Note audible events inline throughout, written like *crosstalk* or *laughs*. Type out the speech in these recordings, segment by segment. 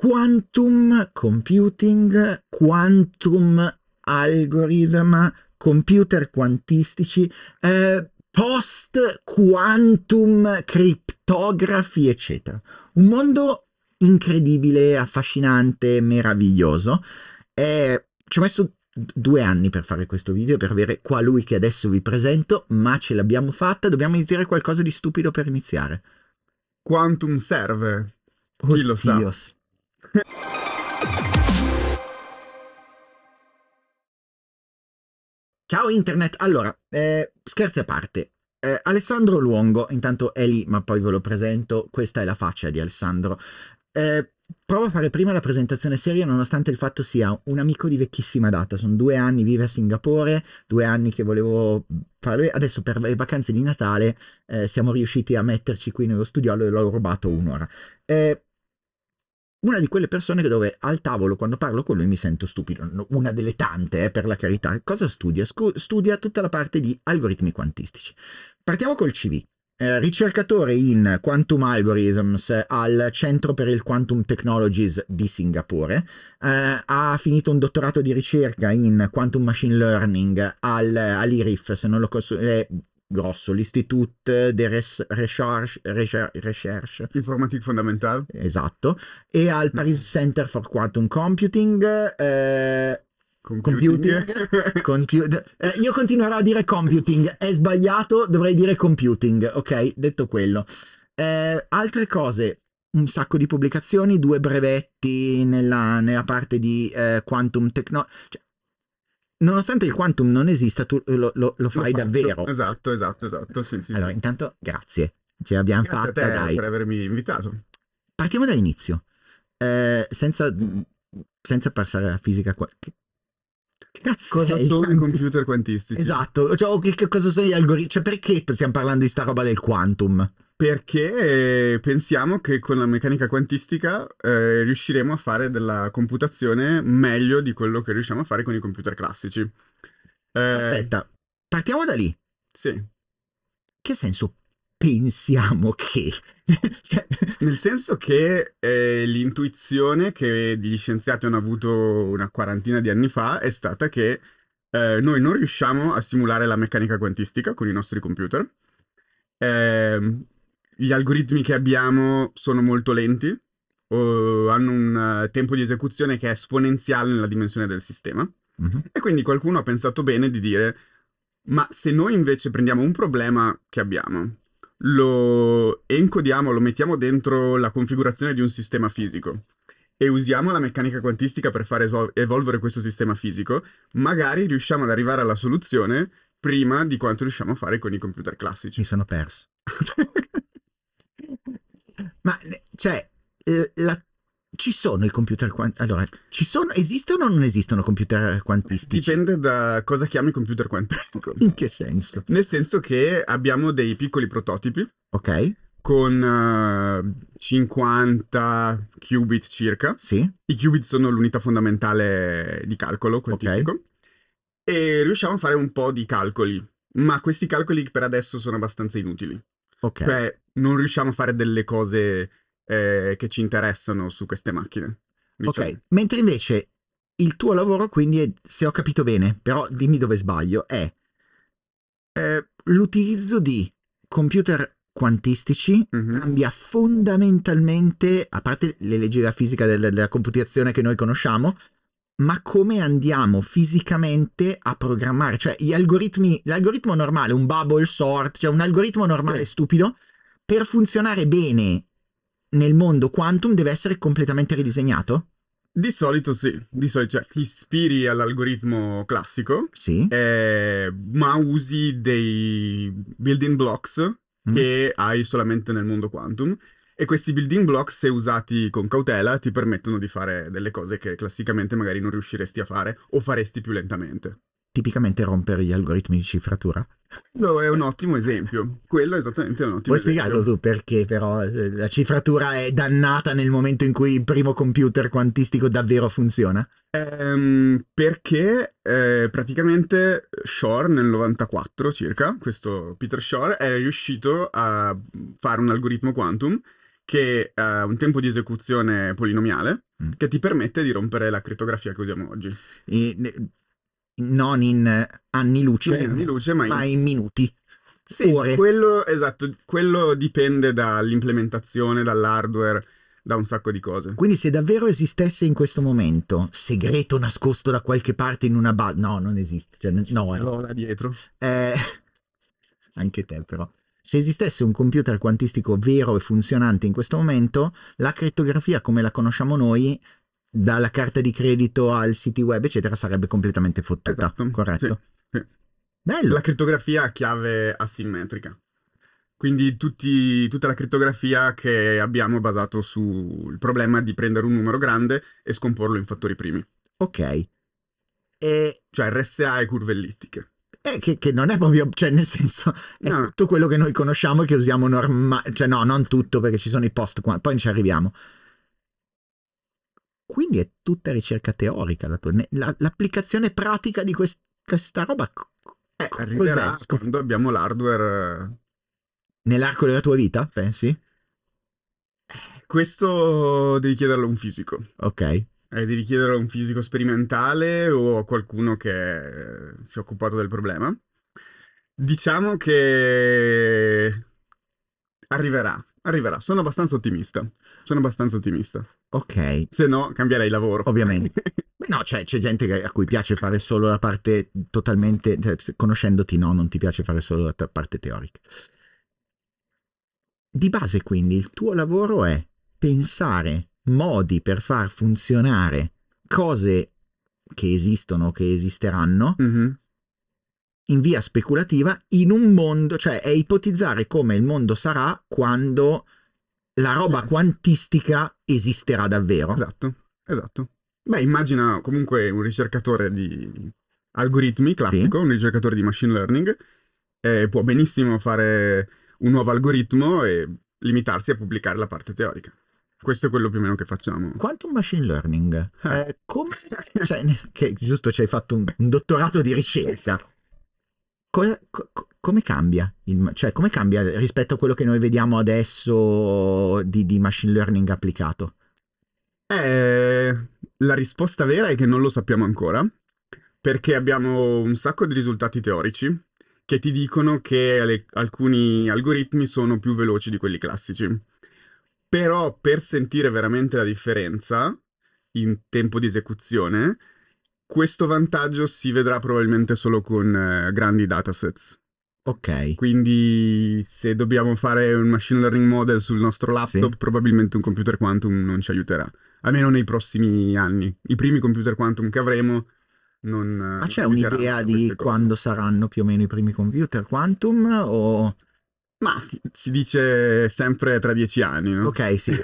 quantum computing, quantum algorithm, computer quantistici, eh, post quantum criptografi, eccetera. Un mondo incredibile, affascinante, meraviglioso. Eh, ci ho messo due anni per fare questo video, per avere qua lui che adesso vi presento, ma ce l'abbiamo fatta, dobbiamo iniziare qualcosa di stupido per iniziare. Quantum serve. Chi Oddio. lo sa? Ciao internet, allora, eh, scherzi a parte, eh, Alessandro Luongo, intanto è lì ma poi ve lo presento, questa è la faccia di Alessandro. Eh, provo a fare prima la presentazione seria nonostante il fatto sia un amico di vecchissima data, sono due anni vive a Singapore, due anni che volevo fare, adesso per le vacanze di Natale eh, siamo riusciti a metterci qui nello studio, allora l'ho rubato un'ora. Eh, una di quelle persone dove al tavolo quando parlo con lui mi sento stupido, una delle tante eh, per la carità. Cosa studia? Scu- studia tutta la parte di algoritmi quantistici. Partiamo col CV. Eh, ricercatore in Quantum Algorithms al Centro per il Quantum Technologies di Singapore, eh, ha finito un dottorato di ricerca in Quantum Machine Learning al, all'IRIF, se non lo costruisce, grosso, l'Institut de Recherche, Recherche, Informatique Fondamentale. Esatto, e al mm. Paris Center for Quantum Computing. Eh, computing. computing. *laughs* Eh, io continuerò a dire computing, è sbagliato, dovrei dire computing, ok? Detto quello. Eh, altre cose, un sacco di pubblicazioni, due brevetti nella, nella parte di eh, quantum technology. Cioè, nonostante il quantum non esista, tu eh, lo, lo, lo fai lo davvero. Esatto, esatto, esatto. Sì, sì. Allora, intanto, grazie. Ce l'abbiamo grazie fatta, a te dai. per avermi invitato. Partiamo dall'inizio, eh, senza, senza passare alla fisica qua. cazzo cosa sei? sono i computer quantistici? Esatto, cioè, che, cosa sono gli algoritmi? Cioè, perché stiamo parlando di sta roba del quantum? perché eh, pensiamo che con la meccanica quantistica eh, riusciremo a fare della computazione meglio di quello che riusciamo a fare con i computer classici. Eh, Aspetta, partiamo da lì. Sì. Che senso pensiamo che? *laughs* cioè... Nel senso che eh, l'intuizione che gli scienziati hanno avuto una quarantina di anni fa è stata che eh, noi non riusciamo a simulare la meccanica quantistica con i nostri computer. Eh, gli algoritmi che abbiamo sono molto lenti, o hanno un eh, tempo di esecuzione che è esponenziale nella dimensione del sistema. Uh-huh. E quindi qualcuno ha pensato bene di dire, ma se noi invece prendiamo un problema che abbiamo, lo encodiamo, lo mettiamo dentro la configurazione di un sistema fisico e usiamo la meccanica quantistica per far esol- evolvere questo sistema fisico, magari riusciamo ad arrivare alla soluzione prima di quanto riusciamo a fare con i computer classici. Mi sono perso. *laughs* Ma cioè, la, ci sono i computer quantistici? Allora, ci sono, esistono o non esistono computer quantistici? Dipende da cosa chiami computer quantistico. In che senso? Nel senso che abbiamo dei piccoli prototipi. Ok. Con uh, eh, 50 qubit circa. Sì. I qubit sono l'unità fondamentale di calcolo quantistico. Okay. E riusciamo a fare un po' di calcoli, ma questi calcoli per adesso sono abbastanza inutili. Ok. Cioè, non riusciamo a fare delle cose eh, che ci interessano su queste macchine. Diciamo. Ok, mentre invece il tuo lavoro, quindi, è, se ho capito bene, però dimmi dove sbaglio, è eh, l'utilizzo di computer quantistici mm-hmm. cambia fondamentalmente, a parte le leggi della fisica del, della computazione che noi conosciamo, ma come andiamo fisicamente a programmare? Cioè, gli algoritmi, l'algoritmo normale, un bubble sort, cioè un algoritmo normale sì. stupido, per funzionare bene nel mondo quantum deve essere completamente ridisegnato? Di solito sì, di solito cioè, ti ispiri all'algoritmo classico, sì. eh, ma usi dei building blocks mm. che hai solamente nel mondo quantum e questi building blocks, se usati con cautela, ti permettono di fare delle cose che classicamente magari non riusciresti a fare o faresti più lentamente. Tipicamente rompere gli algoritmi di cifratura? No, è un ottimo esempio. Quello è esattamente un ottimo Puoi esempio. spiegarlo tu perché però eh, la cifratura è dannata nel momento in cui il primo computer quantistico davvero funziona? Ehm, perché eh, praticamente Shore nel 94 circa, questo Peter Shore, è riuscito a fare un algoritmo quantum che ha eh, un tempo di esecuzione polinomiale mm. che ti permette di rompere la crittografia che usiamo oggi. E, non in anni luce, in anni luce ma, in... ma, in... minuti. Sì, ore. Quello, esatto, quello dipende dall'implementazione, dall'hardware, da un sacco di cose. Quindi se davvero esistesse in questo momento, segreto nascosto da qualche parte in una base... No, non esiste. Cioè, no, no. Allora eh. dietro. Eh... *laughs* Anche te però. Se esistesse un computer quantistico vero e funzionante in questo momento, la criptografia come la conosciamo noi, dalla carta di credito al siti web, eccetera, sarebbe completamente fottuta. Esatto. Corretto. Sì, sì. Bello. La criptografia a chiave asimmetrica. Quindi tutti, tutta la criptografia che abbiamo è basata sul problema di prendere un numero grande e scomporlo in fattori primi. Ok. E... Cioè RSA e curve ellittiche eh, che, che, non è proprio, cioè nel senso, è no. tutto quello che noi conosciamo e che usiamo normalmente, cioè no, non tutto perché ci sono i post, qua, poi ci arriviamo. Quindi è tutta ricerca teorica, la la, l'applicazione pratica di quest, questa roba eh, arriverà cos'è? quando abbiamo l'hardware. Eh. Nell'arco della tua vita, pensi? Eh, questo devi chiederlo a un fisico. Ok. Eh, devi chiedere a un fisico sperimentale o a qualcuno che eh, si è occupato del problema. Diciamo che arriverà, arriverà. Sono abbastanza ottimista. Sono abbastanza ottimista. Ok. Se no, cambierei lavoro. Ovviamente. *laughs* no, cioè, c'è gente a cui piace fare solo la parte totalmente. Cioè, conoscendoti, no, non ti piace fare solo la parte teorica. Di base, quindi, il tuo lavoro è pensare modi per far funzionare cose che esistono, o che esisteranno, mm-hmm. in via speculativa, in un mondo, cioè è ipotizzare come il mondo sarà quando la roba quantistica esisterà davvero. Esatto, esatto. Beh, immagina comunque un ricercatore di algoritmi classico, sì. un ricercatore di machine learning, eh, può benissimo fare un nuovo algoritmo e limitarsi a pubblicare la parte teorica. Questo è quello più o meno che facciamo. Quantum machine learning. Ah. Eh, come... cioè, che giusto ci hai fatto un, un dottorato di ricerca. Cosa, co, come cambia? Il, cioè, come cambia rispetto a quello che noi vediamo adesso di, di machine learning applicato? Eh, la risposta vera è che non lo sappiamo ancora, perché abbiamo un sacco di risultati teorici che ti dicono che le, alcuni algoritmi sono più veloci di quelli classici però per sentire veramente la differenza in tempo di esecuzione, questo vantaggio si vedrà probabilmente solo con eh, grandi datasets. Ok. Quindi se dobbiamo fare un machine learning model sul nostro laptop, sì. probabilmente un computer quantum non ci aiuterà. Almeno nei prossimi anni. I primi computer quantum che avremo non... Ma eh, ah, c'è un'idea di quando saranno più o meno i primi computer quantum o... Ma... Si dice sempre tra dieci anni, no? Ok, sì.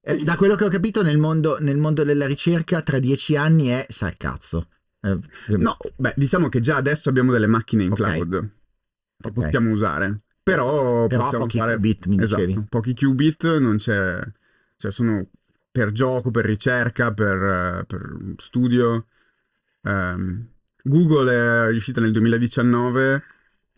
Eh, da quello che ho capito nel mondo, nel mondo della ricerca tra dieci anni è sal cazzo. Eh, no, beh, diciamo che già adesso abbiamo delle macchine in okay. cloud che okay. possiamo usare. Però, Però possiamo pochi fare... qubit, mi esatto, dicevi. Pochi qubit, non c'è... Cioè sono per gioco, per ricerca, per, per studio. Um, Google è riuscita nel 2019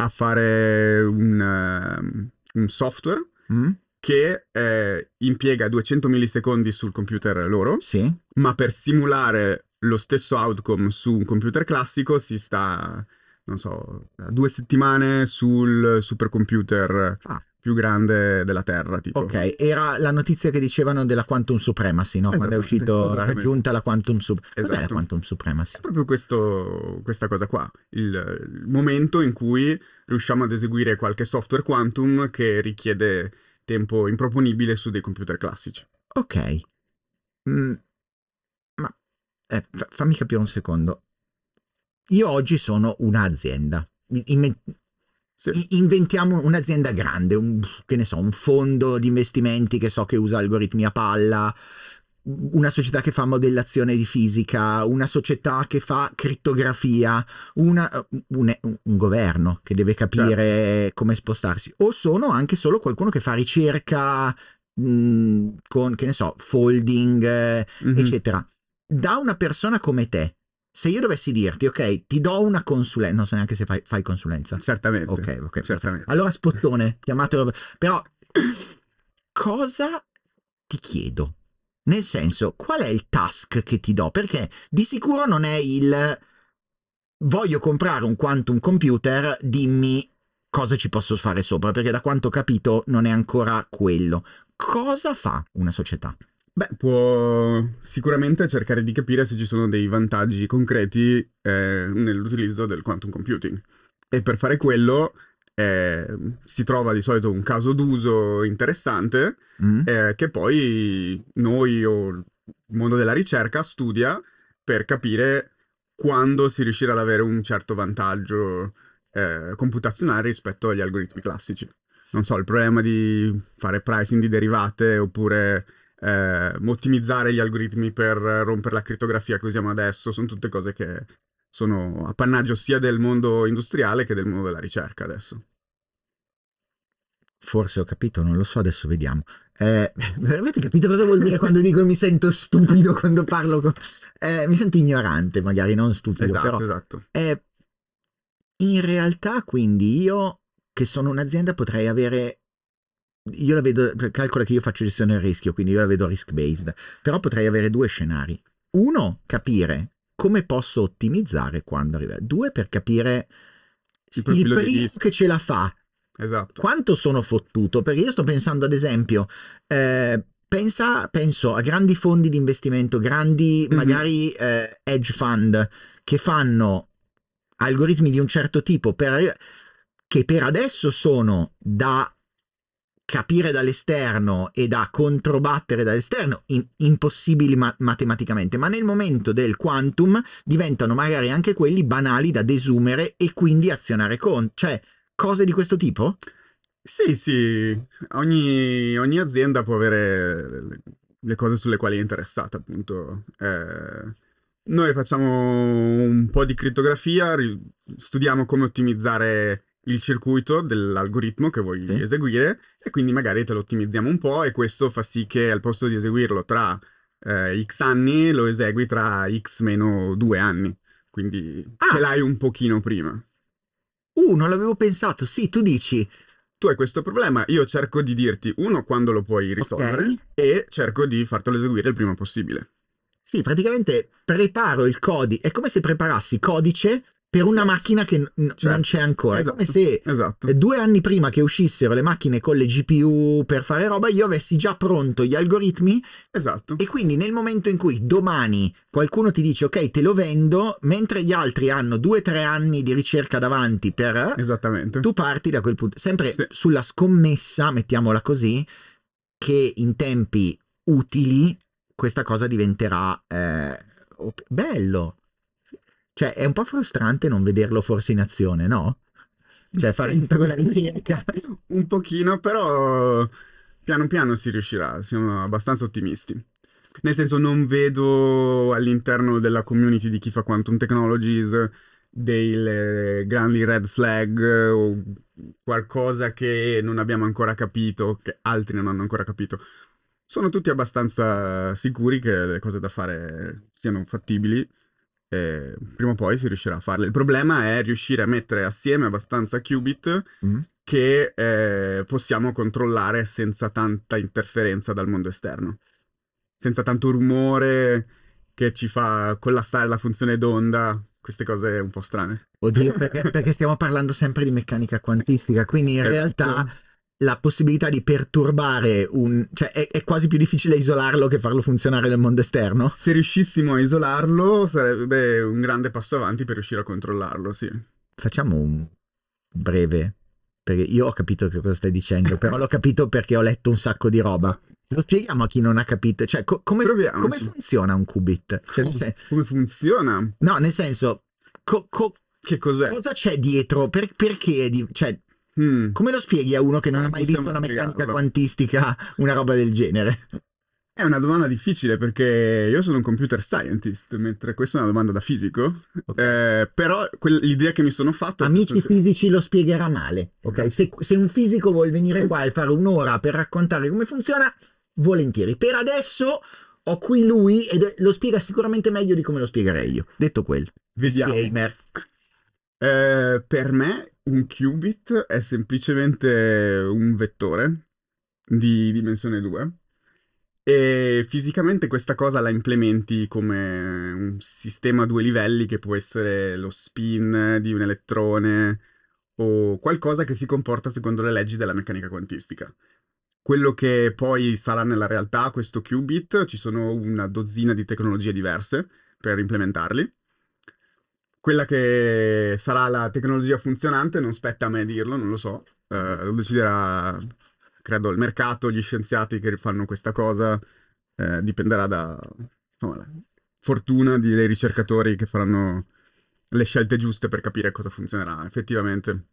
a fare un, ehm, un software mm. che eh, impiega 200 millisecondi sul computer loro, sì. ma per simulare lo stesso outcome su un computer classico si sta, non so, due settimane sul supercomputer. Ah più grande della Terra. Tipo. Ok, era la notizia che dicevano della Quantum Supremacy, no? Quando è uscito, raggiunta la Quantum Supremacy. Cos'è la esatto. Quantum Supremacy? È proprio questo, questa cosa qua, il, il momento in cui riusciamo ad eseguire qualche software quantum che richiede tempo improponibile su dei computer classici. Ok. Mm, ma eh, fammi capire un secondo. Io oggi sono un'azienda. Sì. Inventiamo un'azienda grande, un, che ne so, un fondo di investimenti che so che usa algoritmi a palla, una società che fa modellazione di fisica, una società che fa crittografia, una, un, un, governo che deve capire certo. come spostarsi, o sono anche solo qualcuno che fa ricerca mh, mhmm, con, che ne so, folding, mm-hmm. eccetera. Da una persona come te, se io dovessi dirti, ok, ti do una consulenza, non so neanche se fai, fai consulenza. Certamente. Ok, ok. Certamente. Allora spottone, chiamatelo. Però cosa ti chiedo? Nel senso, qual è il task che ti do? Perché di sicuro non è il voglio comprare un quantum computer, dimmi cosa ci posso fare sopra, perché da quanto ho capito non è ancora quello. Cosa fa una società? Beh, può sicuramente cercare di capire se ci sono dei vantaggi concreti eh, nell'utilizzo del quantum computing. E per fare quello eh, si trova di solito un caso d'uso interessante mm. eh, che poi noi o il mondo della ricerca studia per capire quando si riuscirà ad avere un certo vantaggio eh, computazionale rispetto agli algoritmi classici. Non so, il problema di fare pricing di derivate oppure eh, ottimizzare gli algoritmi per rompere la criptografia che usiamo adesso, sono tutte cose che sono appannaggio sia del mondo industriale che del mondo della ricerca adesso. Forse ho capito, non lo so, adesso vediamo. Eh, *laughs* avete capito cosa vuol dire quando dico mi sento stupido quando parlo? Con... Eh, mi sento ignorante, magari non stupido. Esatto, però. esatto. Eh, in realtà, quindi, io che sono un'azienda potrei avere io la vedo, calcola che io faccio gestione del rischio, quindi io la vedo risk based, però potrei avere due scenari. Uno, capire come posso ottimizzare quando arriva. Due, per capire il, il primo che ce la fa. Esatto. Quanto sono fottuto? Perché io sto pensando, ad esempio, eh, pensa, penso a grandi fondi di investimento, grandi mm-hmm. magari eh, hedge fund che fanno algoritmi di un certo tipo per, che per adesso sono da capire dall'esterno e da controbattere dall'esterno in, impossibili ma- matematicamente, ma nel momento del quantum diventano magari anche quelli banali da desumere e quindi azionare con, cioè cose di questo tipo? Sì, sì, ogni, ogni azienda può avere le cose sulle quali è interessata, appunto. Eh, noi facciamo un po' di crittografia, studiamo come ottimizzare il circuito dell'algoritmo che vuoi sì. eseguire e quindi magari te lo ottimizziamo un po' e questo fa sì che al posto di eseguirlo tra eh, x anni lo esegui tra x meno due anni. Quindi ah. ce l'hai un pochino prima. Uh, non l'avevo pensato. Sì, tu dici tu hai questo problema, io cerco di dirti, uno, quando lo puoi risolvere okay. e cerco di fartelo eseguire il prima possibile. Sì, praticamente preparo il codice, è come se preparassi codice per una macchina che n- cioè, non certo. c'è ancora. Esatto, Come se esatto. Eh, due anni prima che uscissero le macchine con le GPU per fare roba, io avessi già pronto gli algoritmi. Esatto. E quindi nel momento in cui domani qualcuno ti dice ok, te lo vendo, mentre gli altri hanno due o tre anni di ricerca davanti per... Esattamente. Tu parti da quel punto. Sempre sì. sulla scommessa, mettiamola così, che in tempi utili questa cosa diventerà... Eh, bello cioè, è un po' frustrante non vederlo forse in azione, no? Cioè, fare tutta quella *laughs* ricerca. Un pochino, però piano piano si riuscirà, siamo abbastanza ottimisti. Nel senso, non vedo all'interno della community di chi fa Quantum Technologies delle grandi red flag o qualcosa che non abbiamo ancora capito, che altri non hanno ancora capito. Sono tutti abbastanza sicuri che le cose da fare siano fattibili eh, prima o poi si riuscirà a farle. Il problema è riuscire a mettere assieme abbastanza qubit mm. che eh, possiamo controllare senza tanta interferenza dal mondo esterno, senza tanto rumore che ci fa collassare la funzione d'onda, queste cose un po' strane. Oddio, perché, *laughs* perché stiamo parlando sempre di meccanica quantistica, quindi in certo. realtà la possibilità di perturbare un... cioè è, è, quasi più difficile isolarlo che farlo funzionare nel mondo esterno. Se riuscissimo a isolarlo sarebbe un grande passo avanti per riuscire a controllarlo, sì. Facciamo un breve, perché io ho capito che cosa stai dicendo, però l'ho capito perché ho letto un sacco di roba. Lo spieghiamo a chi non ha capito, cioè co- come, come, funziona un qubit? Cioè, sen- come funziona? No, nel senso... Co- co- che cos'è? Cosa c'è dietro? Per- perché? Di- cioè, Mm. Come lo spieghi a uno che non ha eh, mai visto la meccanica quantistica, una roba del genere? È una domanda difficile perché io sono un computer scientist, mentre questa è una domanda da fisico. Okay. Eh, però que- l'idea che mi sono fatto. Amici stato... fisici lo spiegherà male. Okay? Se, se, un fisico vuole venire qua e fare un'ora per raccontare come funziona, volentieri. Per adesso ho qui lui e lo spiega sicuramente meglio di come lo spiegherei io. Detto quello, Vediamo. Eh, per me un qubit è semplicemente un vettore di dimensione 2 e fisicamente questa cosa la implementi come un sistema a due livelli che può essere lo spin di un elettrone o qualcosa che si comporta secondo le leggi della meccanica quantistica. Quello che poi sarà nella realtà questo qubit, ci sono una dozzina di tecnologie diverse per implementarli quella che sarà la tecnologia funzionante non spetta a me dirlo, non lo so, eh, lo deciderà credo il mercato, gli scienziati che fanno questa cosa, eh, dipenderà da insomma, fortuna di, dei ricercatori che faranno le scelte giuste per capire cosa funzionerà effettivamente.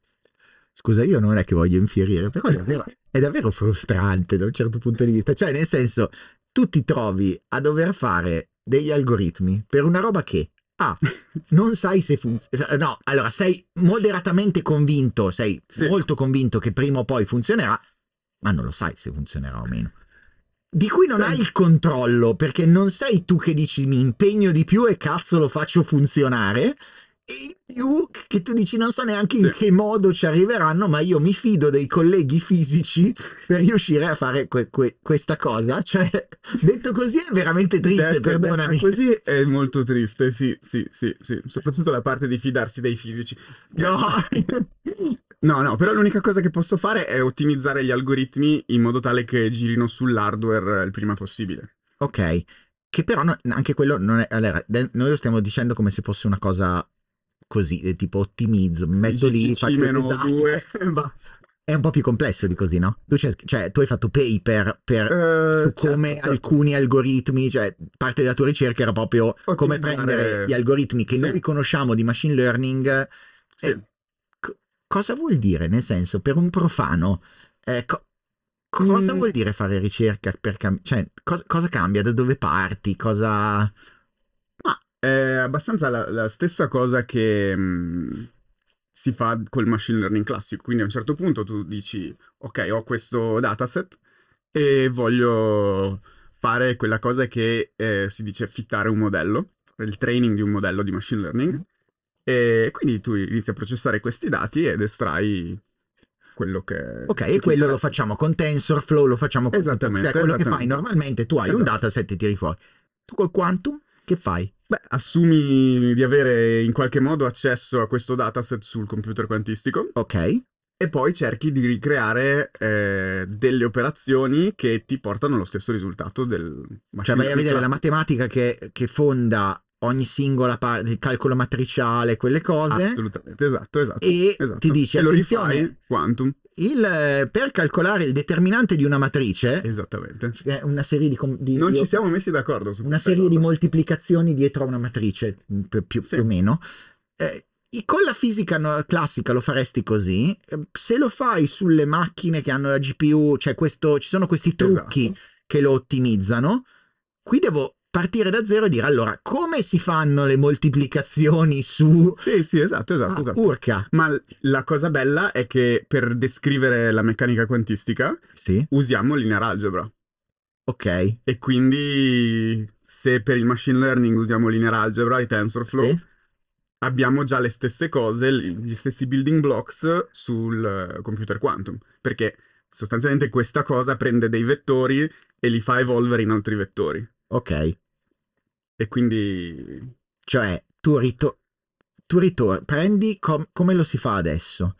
Scusa, io non è che voglio infierire, però è davvero, è davvero frustrante da un certo punto di vista. Cioè, nel senso, tu ti trovi a dover fare degli algoritmi per una roba che Ah, non sai se funziona. No, allora sei moderatamente convinto, sei sì. molto convinto che prima o poi funzionerà, ma non lo sai se funzionerà o meno. Di cui non sì. hai il controllo, perché non sei tu che dici mi impegno di più e cazzo lo faccio funzionare, e in più che tu dici non so neanche in che modo ci arriveranno, ma io mi fido dei colleghi fisici per riuscire a fare que- que- questa cosa. Cioè, detto così è veramente triste, detta, perdonami. Detta così è molto triste, sì, sì, sì, sì, soprattutto la parte di fidarsi dei fisici. No! No, no, però l'unica cosa che posso fare è ottimizzare gli algoritmi in modo tale che girino sull'hardware il prima possibile. Ok, che però no, anche quello non è... Allora, noi lo stiamo dicendo come se fosse una cosa così, tipo ottimizzo, mi metto lì, faccio meno esatto. due, *laughs* basta. È un po' più complesso di così, no? Tu, cioè, tu hai fatto paper per eh, su certo, come certo, alcuni certo. algoritmi, cioè parte della tua ricerca era proprio Ottimizzare... come prendere gli algoritmi che sì. noi conosciamo di machine learning. Eh, sì. Eh, c- cosa vuol dire? Nel senso, per un profano, eh, co- cosa mm. vuol dire fare ricerca per cambiare? Cioè, cosa, cosa cambia? Da dove parti? Cosa... È abbastanza la, la stessa cosa che mh, mhmm, si fa col machine learning classico. Quindi a un certo punto tu dici, ok, ho questo dataset e voglio fare quella cosa che eh, si dice fittare un modello, il training di un modello di machine learning. Mm-hmm. E quindi tu inizi a processare questi dati ed estrai quello che. Ok, e quello lo facciamo con TensorFlow, lo facciamo con. Esattamente. Cioè, quello che fai normalmente, tu hai esatto. un dataset e tiri fuori. Tu col quantum che fai? Beh, assumi di avere in qualche modo accesso a questo dataset sul computer quantistico. Ok. E poi cerchi di ricreare eh, delle operazioni che ti portano allo stesso risultato del machine Cioè vai a vedere la matematica che, che fonda ogni singola parte, del calcolo matriciale, quelle cose. Assolutamente, esatto, esatto. E esatto. ti dice, e lo rifai quantum il, eh, per calcolare il determinante di una matrice, esattamente, cioè una serie di, di non io, ci siamo messi d'accordo su una serie cosa. di moltiplicazioni dietro a una matrice, mm, più, sì. più o meno. Eh, con la fisica classica lo faresti così, eh, se lo fai sulle macchine che hanno la GPU, cioè questo, ci sono questi trucchi esatto. che lo ottimizzano. Qui devo partire da zero e dire allora come si fanno le moltiplicazioni su... Sì, sì, esatto, esatto. Ah, esatto. Urca. Ma la cosa bella è che per descrivere la meccanica quantistica sì. usiamo linear algebra. Ok. E quindi se per il machine learning usiamo linear algebra e TensorFlow... Sì abbiamo già le stesse cose, gli stessi building blocks sul computer quantum, perché sostanzialmente questa cosa prende dei vettori e li fa evolvere in altri vettori. Ok. E quindi... Cioè, tu, ritor- tu ritor- prendi com- come lo si fa adesso,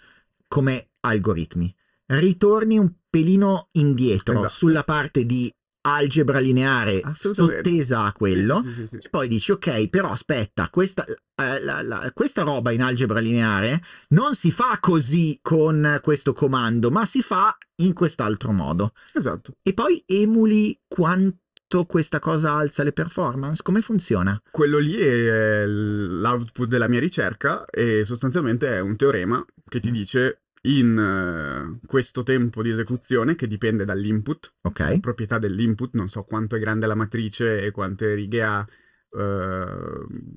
come algoritmi. Ritorni un pelino indietro esatto. sulla parte di algebra lineare sottesa a quello, sì, sì, sì, e poi dici ok, però aspetta, questa, eh, la, la, questa, roba in algebra lineare non si fa così con questo comando, ma si fa in quest'altro modo. Esatto. E poi emuli quanto questa cosa alza le performance? Come funziona? Quello lì è l'output della mia ricerca e sostanzialmente è un teorema che ti mm. dice in eh, questo tempo di esecuzione che dipende dall'input, okay. proprietà dell'input, non so quanto è grande la matrice e quante righe ha, eh,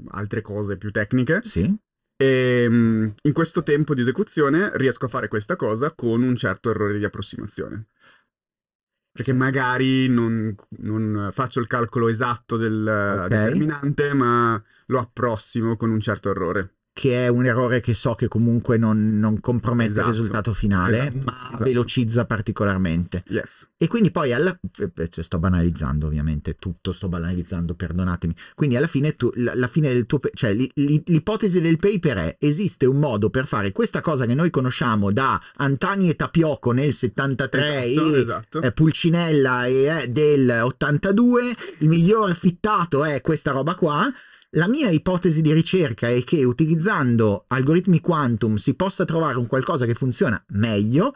altre cose più tecniche. Sì. E ehm, in questo tempo di esecuzione riesco a fare questa cosa con un certo errore di approssimazione perché magari non, non, faccio il calcolo esatto del okay. determinante, ma lo approssimo con un certo errore che è un errore che so che comunque non, non compromette esatto. il risultato finale, esatto. ma esatto. velocizza particolarmente. Yes. E quindi poi alla eh, eh, cioè sto banalizzando ovviamente tutto, sto banalizzando, perdonatemi. Quindi alla fine, tu, la, fine del tuo, cioè l'ipotesi del paper è esiste un modo per fare questa cosa che noi conosciamo da Antani e Tapioco nel 73 esatto, e esatto. eh, Pulcinella e, eh, del 82, il miglior fittato è questa roba qua la mia ipotesi di ricerca è che utilizzando algoritmi quantum si possa trovare un qualcosa che funziona meglio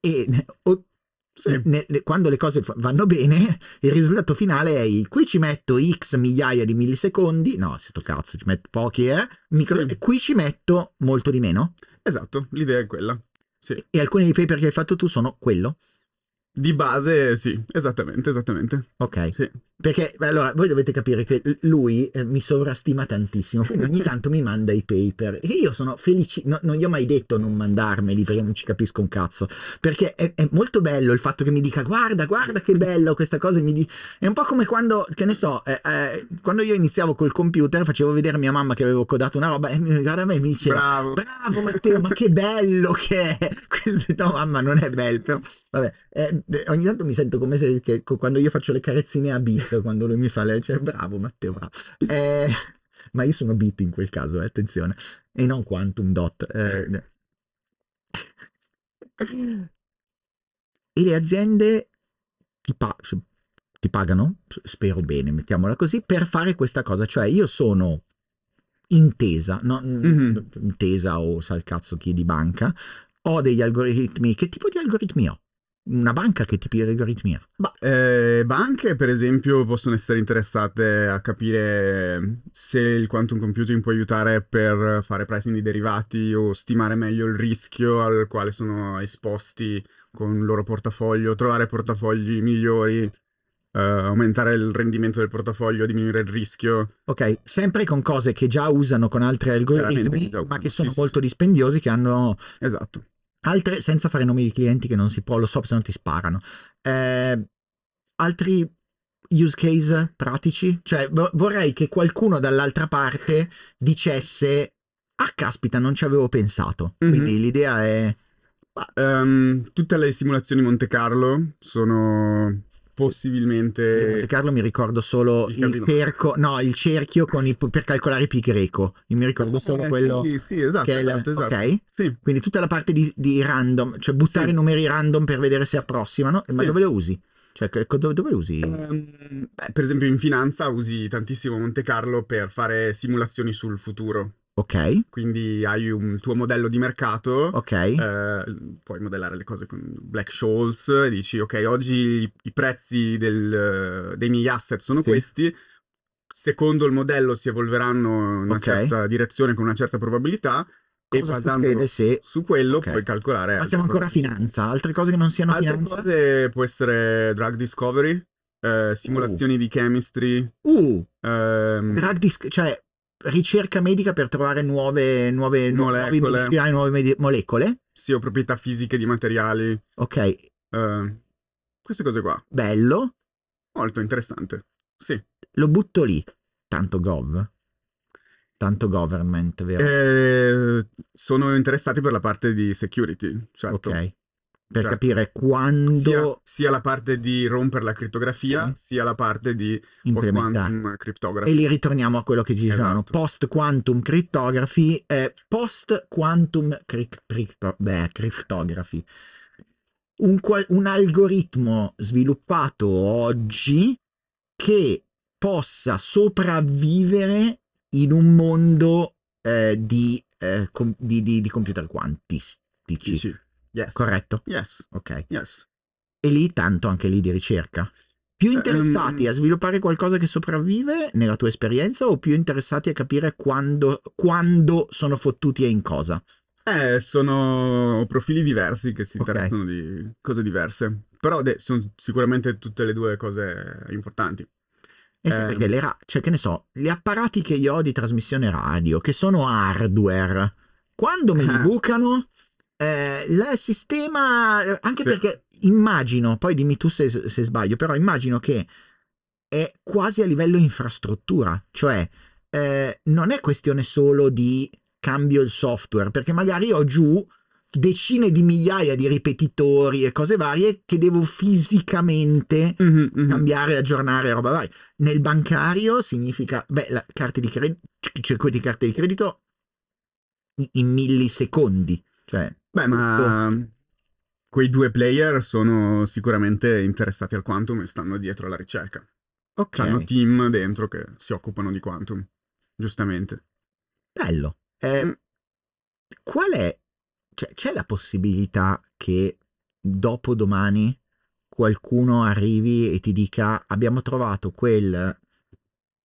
e o, sì. ne, quando le cose vanno bene il risultato finale è il qui ci metto x migliaia di millisecondi, no, se sto cazzo ci metto pochi, eh, micro, sì. qui ci metto molto di meno. Esatto, l'idea è quella. Sì. E alcuni dei paper che hai fatto tu sono quello. Di base sì, esattamente, esattamente. Ok. Sì. Perché allora voi dovete capire che lui eh, mi sovrastima tantissimo, quindi ogni *laughs* tanto mi manda i paper e io sono felice, no, non gli ho mai detto non mandarmeli perché non ci capisco un cazzo, perché è, è molto bello il fatto che mi dica guarda, guarda che bello questa cosa, di... è un po' come quando, che ne so, eh, eh, quando io iniziavo col computer facevo vedere mia mamma che avevo codato una roba e mi guarda me e mi dice bravo, bravo Matteo, ma che bello che è, *laughs* no mamma non è bello, però Vabbè, eh, ogni tanto mi sento come se che, quando io faccio le carezzine a Bit, *laughs* quando lui mi fa le... Cioè, bravo Matteo, bravo. Eh, ma io sono Bit in quel caso, eh, attenzione. E non Quantum Dot. Eh. e le aziende ti, pa- ti pagano, spero bene, mettiamola così, per fare questa cosa. Cioè io sono intesa, no, mm-hmm. intesa o salcazzo chi di banca, ho degli algoritmi, che tipo di algoritmi ho? una banca che tipi di algoritmia? Eh. eh, banche, per esempio, possono essere interessate a capire se il quantum computing può aiutare per fare pricing di derivati o stimare meglio il rischio al quale sono esposti con il loro portafoglio, trovare portafogli migliori, Uh, aumentare il rendimento del portafoglio, diminuire il rischio. Ok, sempre con cose che già usano con altri algoritmi, ma che sono sì, molto sì. dispendiosi, che hanno esatto altre senza fare nomi di clienti che non si può, lo so, se no ti sparano. Eh, altri use case pratici, cioè vorrei che qualcuno dall'altra parte dicesse ah caspita non ci avevo pensato, mm-hmm. quindi l'idea è... Um, tutte le simulazioni Monte Carlo sono possibilmente. Eh, Monte Carlo mi ricordo solo il, il perco, no, il cerchio i, per calcolare pi greco. Io mi ricordo eh, solo eh, quello. Sì, sì, esatto. Che esatto, la, esatto. Ok. Esatto. Sì. Quindi tutta la parte di, di random, cioè buttare sì. numeri random per vedere se approssimano. Sì. Ma dove lo usi? Cioè, dove, dove usi? Um, beh, per esempio, in finanza usi tantissimo Monte Carlo per fare simulazioni sul futuro. Ok. Quindi hai un tuo modello di mercato. Ok. Eh, puoi modellare le cose con Black Shoals e dici, ok, oggi i, i prezzi del, dei miei asset sono sì. questi. Secondo il modello si evolveranno in una okay. certa direzione con una certa probabilità. Cosa e basando se... su quello okay. puoi calcolare. Ma siamo ancora problemi. finanza, altre cose che non siano altre finanza. Altre cose può essere drug discovery, eh, uh. simulazioni uh. di chemistry. Uh. Ehm... Drug dis- cioè ricerca medica per trovare nuove, nuove, molecole. Nuove, nuove med- molecole. Sì, o proprietà fisiche di materiali. Ok. Uh, queste cose qua. Bello. Molto interessante. Sì. Lo butto lì. Tanto gov. Tanto government, vero? Eh, sono interessati per la parte di security, certo. Ok per certo. capire quando... Sia, sia, la parte di rompere la crittografia, sì. sia la parte di quantum cryptography. E lì ritorniamo a quello che ci dicevano, esatto. post-quantum cryptography e post-quantum cri- cripto- beh, cryptography. Un, qual- un algoritmo sviluppato oggi che possa sopravvivere in un mondo eh, di, eh, com- di, di, di, computer quantistici. Sì, sì. Yes. Corretto? Yes. Ok. Yes. E lì tanto anche lì di ricerca. Più eh, interessati um, a sviluppare qualcosa che sopravvive nella tua esperienza o più interessati a capire quando, quando sono fottuti e in cosa? Eh, sono profili diversi che si okay. trattano di cose diverse, però de, sono sicuramente tutte le due cose importanti. Eh sì, perché ehm, le ra- cioè che ne so, gli apparati che io ho di trasmissione radio, che sono hardware, quando me li eh. bucano il eh, sistema, eh, anche sì. perché immagino, poi dimmi tu se, se sbaglio, però immagino che è quasi a livello infrastruttura, cioè eh, non è questione solo di cambio il software, perché magari ho giù decine di migliaia di ripetitori e cose varie che devo fisicamente mm-hmm, mm-hmm. cambiare, aggiornare, roba varia. Nel bancario significa, beh, la, carte di credito, circuiti di carte di credito in millisecondi. Cioè, beh, ma tutto. quei due player sono sicuramente interessati al Quantum e stanno dietro alla ricerca. Ok. Hanno team dentro che si occupano di Quantum, giustamente. Bello. Eh, qual è... Cioè, c'è la possibilità che dopo domani qualcuno arrivi e ti dica abbiamo trovato quel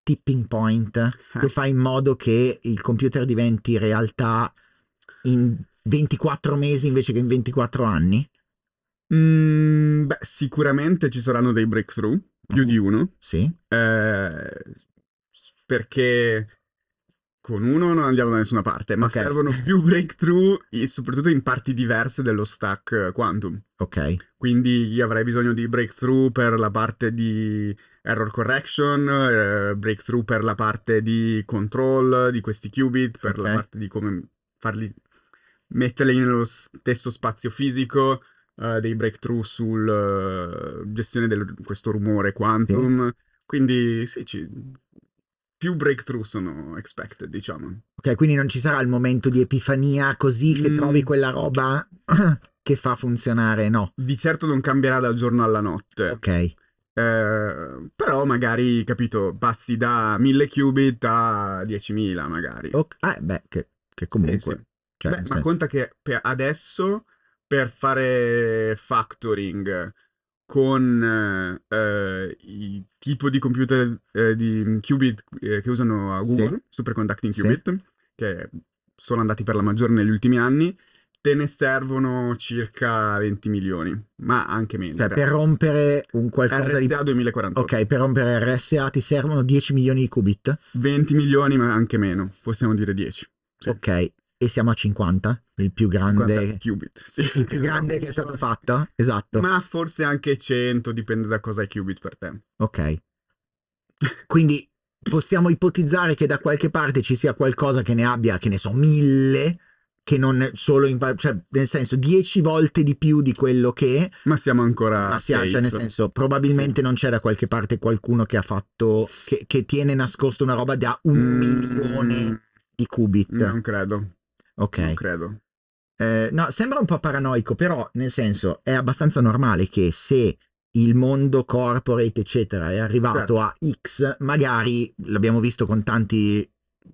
tipping point che eh. fa in modo che il computer diventi realtà in 24 mesi invece che in 24 anni? Mm, beh, sicuramente ci saranno dei breakthrough, più di oh, uno. Sì. Eh, perché con uno non andiamo da nessuna parte, ma okay. servono più *laughs* breakthrough, soprattutto in parti diverse dello stack eh, quantum. Ok. Quindi avrei bisogno di breakthrough per la parte di error correction, eh, breakthrough per la parte di control di questi qubit, per okay. la parte di come farli metterle nello stesso spazio fisico, uh, dei breakthrough sul uh, gestione di questo rumore quantum. Sì. Quindi sì, ci... più breakthrough sono expected, diciamo. Ok, quindi non ci sarà il momento di epifania così che mm. trovi quella roba *clears throat* che fa funzionare, no? Di certo non cambierà dal giorno alla notte. Ok. Eh, però magari, capito, passi da 1000 qubit a 10.000 magari. Okay. Ah, beh, che, che comunque... Eh, sì. Cioè, Beh, ma senso... conta che per adesso per fare factoring con eh, il tipo di computer eh, di qubit eh, che usano a Google, sì. superconducting qubit, sì. che sono andati per la maggiore negli ultimi anni, te ne servono circa 20 milioni, ma anche meno. Cioè, cioè per rompere un qualcosa RSA di... RSA 2048. Ok, per rompere RSA ti servono 10 milioni di qubit? 20 milioni, ma anche meno, possiamo dire 10. Sì. Ok, e siamo a 50, il più grande, qubit, *laughs* sì. il più grande che è stato fatto, esatto. Ma forse anche 100, dipende da cosa è qubit per te. Ok. Quindi possiamo ipotizzare che da qualche parte ci sia qualcosa che ne abbia, che ne so, mille, che non è solo in, cioè nel senso 10 volte di più di quello che ma siamo ancora ma sia, cioè nel senso probabilmente sì. non c'è da qualche parte qualcuno che ha fatto che, che tiene nascosto una roba da un mm. milione di qubit non credo Ok. Non credo. Eh, no, sembra un po' paranoico, però nel senso è abbastanza normale che se il mondo corporate, eccetera, è arrivato certo. a X, magari l'abbiamo visto con tanti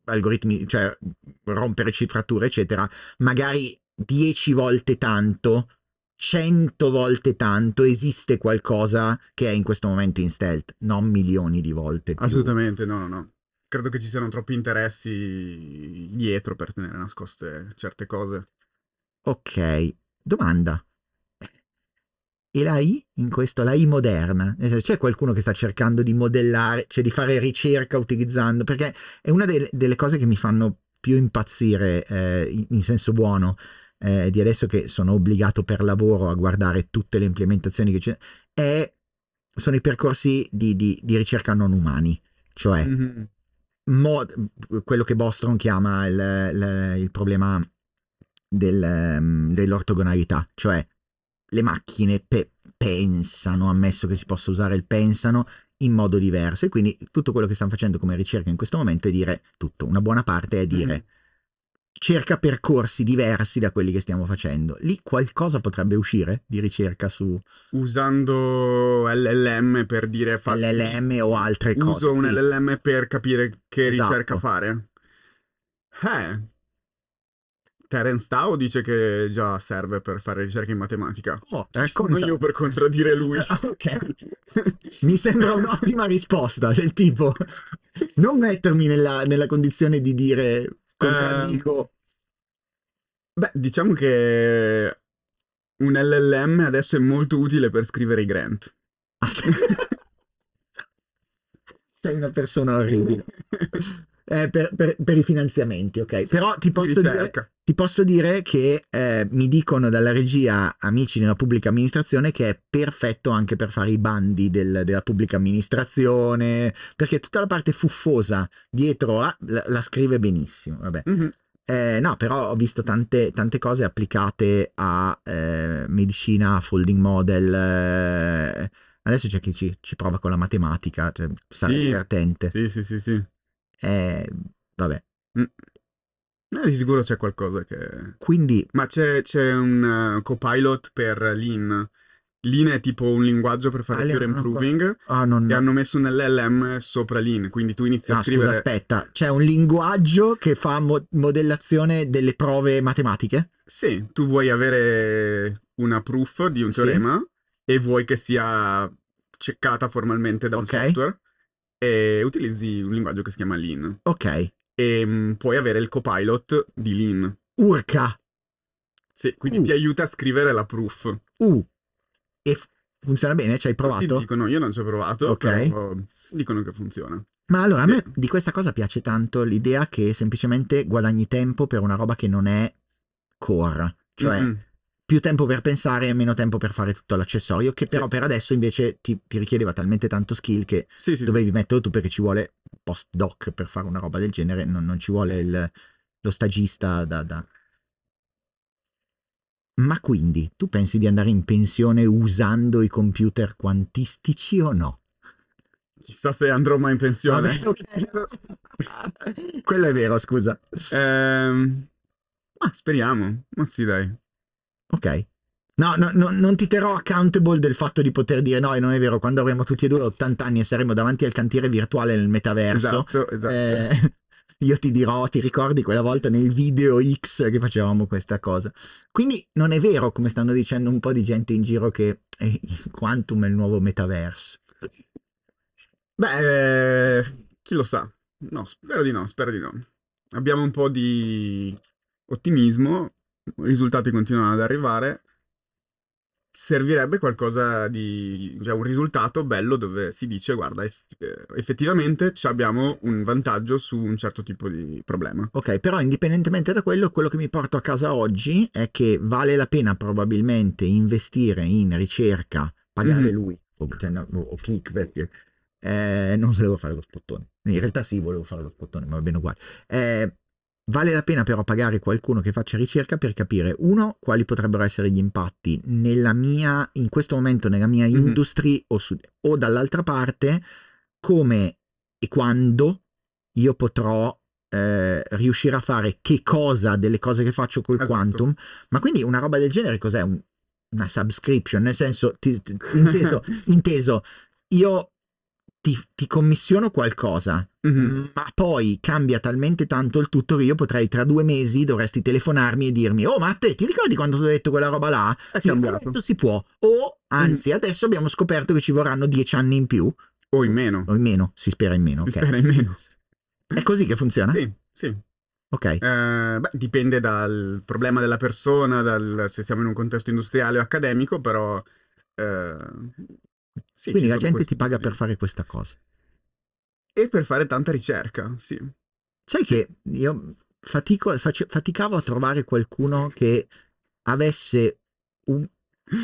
algoritmi, cioè rompere cifrature, eccetera, magari 10 volte tanto, 100 volte tanto esiste qualcosa che è in questo momento in stealth, non milioni di volte. Più. Assolutamente, no, no, no credo che ci siano troppi interessi dietro per tenere nascoste certe cose. Ok, domanda. E la I in questo, la I moderna, c'è qualcuno che sta cercando di modellare, cioè di fare ricerca utilizzando, perché è una delle, delle cose che mi fanno più impazzire eh, in, in senso buono, eh, di adesso che sono obbligato per lavoro a guardare tutte le implementazioni che c'è, è, sono i percorsi di, di, di ricerca non umani. Cioè, mm-hmm mo- quello che Bostrom chiama il, il, il problema del, ehm, dell'ortogonalità, cioè le macchine pe- pensano, ammesso che si possa usare il pensano, in modo diverso e quindi tutto quello che stanno facendo come ricerca in questo momento è dire tutto, una buona parte è dire cerca percorsi diversi da quelli che stiamo facendo. Lì qualcosa potrebbe uscire di ricerca su... Usando LLM per dire... Fa... LLM o altre cose. Uso un LLM per capire che esatto. ricerca fare. Eh. Terence Tao dice che già serve per fare ricerca in matematica. Oh, sono io per contraddire lui. *laughs* ok. Mi sembra un'ottima risposta del tipo non mettermi nella, nella condizione di dire con eh... Beh, diciamo che un LLM adesso è molto utile per scrivere i grant. *laughs* Sei una persona orribile. *laughs* Eh, per, per, per, i finanziamenti, ok. Però ti posso, dire, ti posso dire che eh, mi dicono dalla regia amici nella pubblica amministrazione che è perfetto anche per fare i bandi del, della pubblica amministrazione, perché tutta la parte fuffosa dietro a, la, la scrive benissimo. Mm-hmm. Eh, no, però ho visto tante, tante cose applicate a eh, medicina, folding model. Eh. adesso c'è chi ci, ci, prova con la matematica, cioè, sarà sì. divertente. Sì, sì, sì, sì. Eh, vabbè. Mm. Eh, di sicuro c'è qualcosa che... Quindi... Ma c'è, c'è un uh, copilot per Lean. Lean è tipo un linguaggio per fare ah, pure improving ah, non... e hanno messo un LLM sopra Lean, quindi tu inizi a ah, scrivere... Scusa, aspetta, c'è un linguaggio che fa mo- modellazione delle prove matematiche? Sì, tu vuoi avere una proof di un sì. teorema e vuoi che sia checcata formalmente da un okay. software e utilizzi un linguaggio che si chiama Lean. Ok e ehm, puoi avere il copilot di Lean. Urca! Sì, quindi uh. ti aiuta a scrivere la proof. Uh. E f- funziona bene? Ci hai provato? Sì, dicono, io non ci ho provato, okay. però dicono che funziona. Ma allora, a me di questa cosa piace tanto l'idea che semplicemente guadagni tempo per una roba che non è core. Cioè, mm-hmm. più tempo per pensare e meno tempo per fare tutto l'accessorio, che però sì. per adesso invece ti, ti richiedeva talmente tanto skill che sì, dovevi metterlo tu perché ci vuole postdoc per fare una roba del genere, non, non ci vuole il, lo stagista da, da... Ma quindi tu pensi di andare in pensione usando i computer quantistici o no? Chissà se andrò mai in pensione. Vabbè, okay. *laughs* Quello è vero, scusa. Eh, ma speriamo. Ma sì, dai. Ok. No, no, no, non ti terrò accountable del fatto di poter dire no, e non è vero, quando avremo tutti e due 80 anni e saremo davanti al cantiere virtuale nel metaverso, esatto, esatto. Eh, *laughs* io ti dirò, ti ricordi quella volta nel video X che facevamo questa cosa. Quindi non è vero, come stanno dicendo un po' di gente in giro, che eh, Quantum è il nuovo metaverso. Beh, eh, chi lo sa? No, spero di no, spero di no. Abbiamo un po' di ottimismo, i risultati continuano ad arrivare servirebbe qualcosa di, cioè un risultato bello dove si dice guarda eh, effettivamente abbiamo un vantaggio su un certo tipo di problema. Ok, però indipendentemente da quello, quello che mi porto a casa oggi è che vale la pena probabilmente investire in ricerca, pagare mm-hmm. lui o, cioè, o click perché eh, non volevo fare lo spottone. In realtà sì, volevo fare lo spottone, ma va bene uguale. Eh, Vale la pena però pagare qualcuno che faccia ricerca per capire, uno, quali potrebbero essere gli impatti nella mia, in questo momento nella mia mm-hmm. industria o, su, o dall'altra parte, come e quando io potrò eh, riuscire a fare che cosa delle cose che faccio col esatto. quantum. Ma quindi una roba del genere cos'è? Un, una subscription, nel senso, ti, ti, inteso, *laughs* inteso, io ti, ti commissiono qualcosa, mm-hmm. ma poi cambia talmente tanto il tutto che io potrei tra due mesi dovresti telefonarmi e dirmi, oh Matte, ti ricordi quando ti ho detto quella roba là? È ah, sì, esatto. detto, si può. O, anzi, mm adesso abbiamo scoperto che ci vorranno dieci anni in più. O in meno. O in meno, si spera in meno. Si okay. spera in meno. È così che funziona? Sì, sì. Ok. Eh, beh, dipende dal problema della persona, dal, se siamo in un contesto industriale o accademico, però eh, sì, Quindi la gente ti paga per fare questa cosa. E per fare tanta ricerca, sì. Sai che io fatico, face, faticavo a trovare qualcuno che avesse un,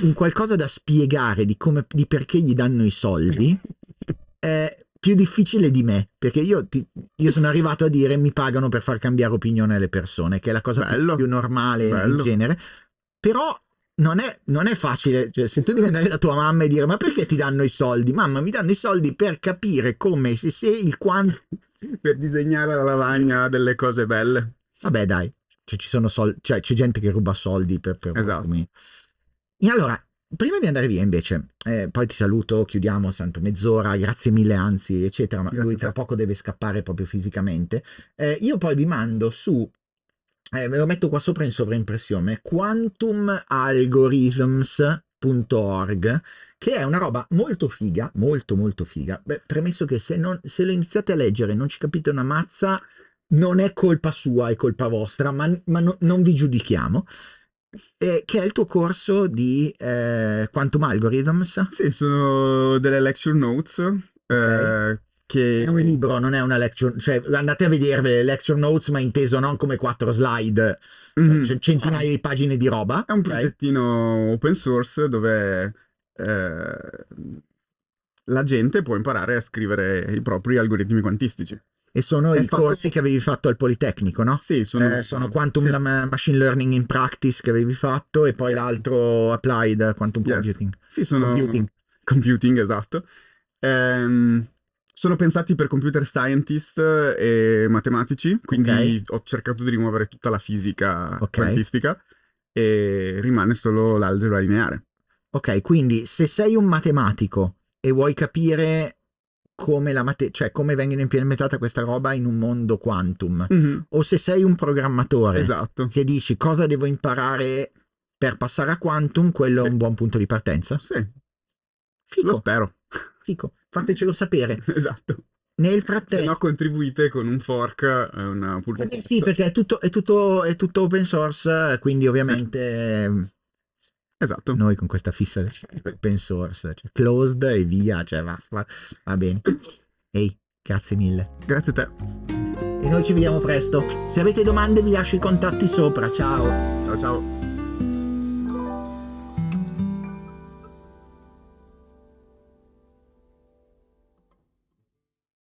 un qualcosa da spiegare di, come, di, perché gli danno i soldi. *laughs* Eh, più difficile di me, perché io, ti, io, sono arrivato a dire mi pagano per far cambiare opinione alle persone, che è la cosa bello, più, più normale bello. in genere, però non è, non è, facile, cioè, se tu devi andare da tua mamma e dire ma perché ti danno i soldi? Mamma mi danno i soldi per capire come, se sei, il quanto... per disegnare la lavagna delle cose belle. Vabbè dai, cioè, ci sono soldi, cioè, c'è gente che ruba soldi per... per esatto. E allora, prima di andare via invece, eh, poi ti saluto, chiudiamo, santo mezz'ora, grazie mille anzi, eccetera, ma lui tra poco deve scappare proprio fisicamente, eh, io poi vi mando su eh, ve lo metto qua sopra in sovraimpressione, quantumalgorithms.org, che è una roba molto figa, molto molto figa. Beh, premesso che se, non, se lo iniziate a leggere e non ci capite una mazza, non è colpa sua, è colpa vostra, ma, ma no, non vi giudichiamo. Eh, che è il tuo corso di eh, Quantum Algorithms? Sì, sono delle lecture notes. Okay. Eh, che è un libro, non è una lecture, cioè andate a le lecture notes, ma inteso non come quattro slide, mm. cioè, centinaia di pagine di roba. È un progettino okay? open source dove eh, la gente può imparare a scrivere i propri algoritmi quantistici. E sono è i fatto... corsi che avevi fatto al Politecnico, no? Sì, sono, eh, sono Quantum sì. Machine Learning in Practice che avevi fatto e poi l'altro Applied Quantum yes. Computing. Sì, sono Computing, Computing esatto. Ehm, sono pensati per computer scientist eh, e matematici, quindi okay. ho cercato di rimuovere tutta la fisica okay. quantistica e rimane solo l'algebra lineare. Ok, quindi se sei un matematico e vuoi capire come, mate- cioè come vengono implementata questa roba in un mondo quantum, mm-hmm. o se sei un programmatore esatto. che dici cosa devo imparare per passare a quantum, quello sì. è un buon punto di partenza. Sì. Fico. Lo spero fico, fatecelo sapere. *laughs* Esatto. Nel frattempo... Se no contribuite con un fork eh, una pull eh, Sì, perché è tutto, è, tutto, è tutto, open source, quindi ovviamente... Esatto. Noi con questa fissa open source, cioè closed e via, cioè va, va, va bene. Ehi, grazie mille. Grazie a te. E noi ci vediamo presto. Se avete domande vi lascio i contatti sopra. Ciao. Ciao ciao.